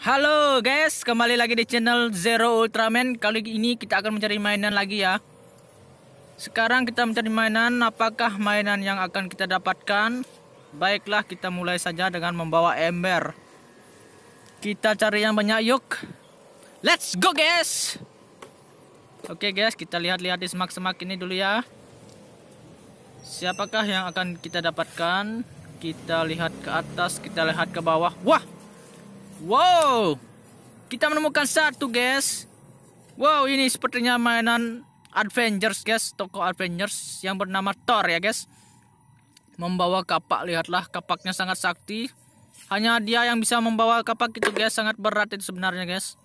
Halo guys, kembali lagi di channel Zero Ultraman Kali ini kita akan mencari mainan lagi ya Sekarang kita mencari mainan Apakah mainan yang akan kita dapatkan Baiklah kita mulai saja dengan membawa ember Kita cari yang banyak yuk Let's go guys Oke guys, kita lihat-lihat di semak-semak ini dulu ya Siapakah yang akan kita dapatkan Kita lihat ke atas, kita lihat ke bawah Wah, Wow, kita menemukan satu guys. Wow, ini sepertinya mainan Avengers guys, toko Avengers yang bernama Thor ya guys. Membawa kapak, lihatlah kapaknya sangat sakti. Hanya dia yang bisa membawa kapak itu guys, sangat berat itu sebenarnya guys.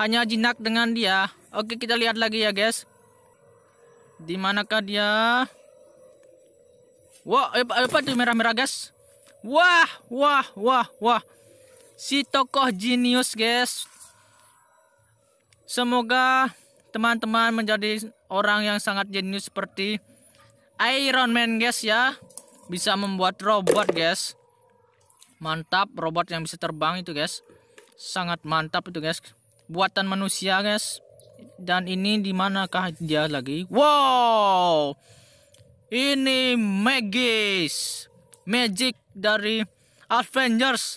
Hanya jinak dengan dia. Oke, kita lihat lagi ya guys. Di manakah dia? Wah, wow, apa, apa itu merah-merah guys? Wah, wah, wah, wah si tokoh jenius guys semoga teman-teman menjadi orang yang sangat jenius seperti Iron Man guys ya bisa membuat robot guys mantap robot yang bisa terbang itu guys sangat mantap itu guys buatan manusia guys dan ini dimanakah dia lagi wow ini magis magic dari Avengers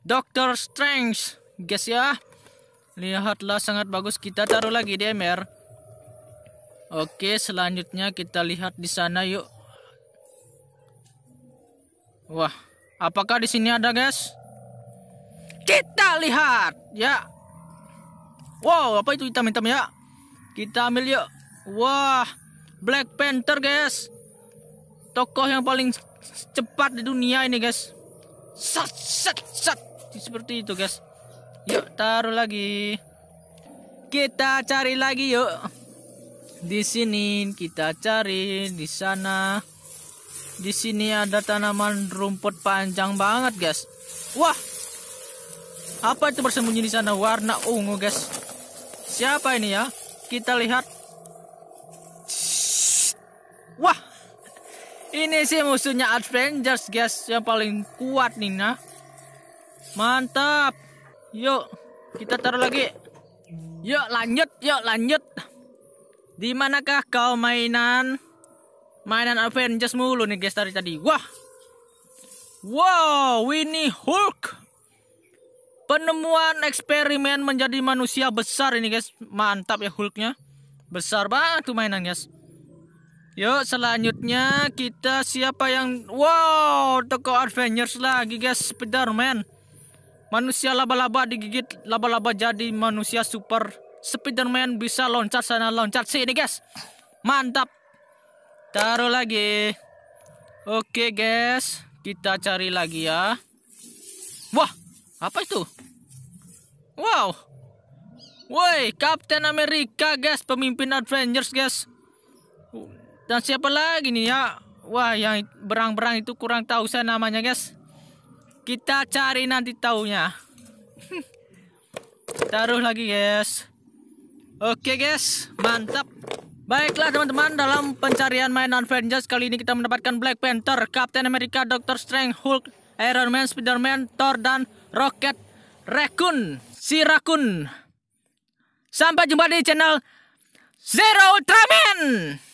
Doctor Strange guys ya lihatlah sangat bagus kita taruh lagi di MR oke selanjutnya kita lihat di sana yuk wah apakah di sini ada guys kita lihat ya wow apa itu hitam-hitam ya kita ambil yuk wah Black Panther guys tokoh yang paling cepat di dunia ini guys sat sat sat seperti itu guys yuk taruh lagi kita cari lagi yuk di sini kita cari di sana di sini ada tanaman rumput panjang banget guys wah apa itu bersembunyi di sana warna ungu guys siapa ini ya kita lihat wah ini sih musuhnya Avengers guys yang paling kuat nih nah Mantap. Yuk, kita taruh lagi. Yuk, lanjut, yuk, lanjut. Di manakah kau mainan? Mainan Avengers mulu nih guys dari tadi. Wah. Wow, Winnie Hulk. Penemuan eksperimen menjadi manusia besar ini guys. Mantap ya Hulknya. Besar banget tuh mainan guys. Yuk selanjutnya kita siapa yang Wow, toko Avengers lagi guys, Spiderman. Manusia laba-laba digigit laba-laba jadi manusia super. Spiderman bisa loncat sana loncat sini guys. Mantap. Taruh lagi. Oke guys, kita cari lagi ya. Wah, apa itu? Wow. Woi, Captain Amerika guys, pemimpin Avengers guys. Dan siapa lagi nih ya? Wah, yang berang-berang itu kurang tahu saya namanya guys. Kita cari nanti taunya. Taruh lagi, guys. Oke, guys. Mantap. Baiklah teman-teman, dalam pencarian mainan Avengers kali ini kita mendapatkan Black Panther, Captain America, Doctor Strange, Hulk, Iron Man, Spider-Man, Thor, dan Rocket Raccoon, si Raccoon. Sampai jumpa di channel Zero Ultraman.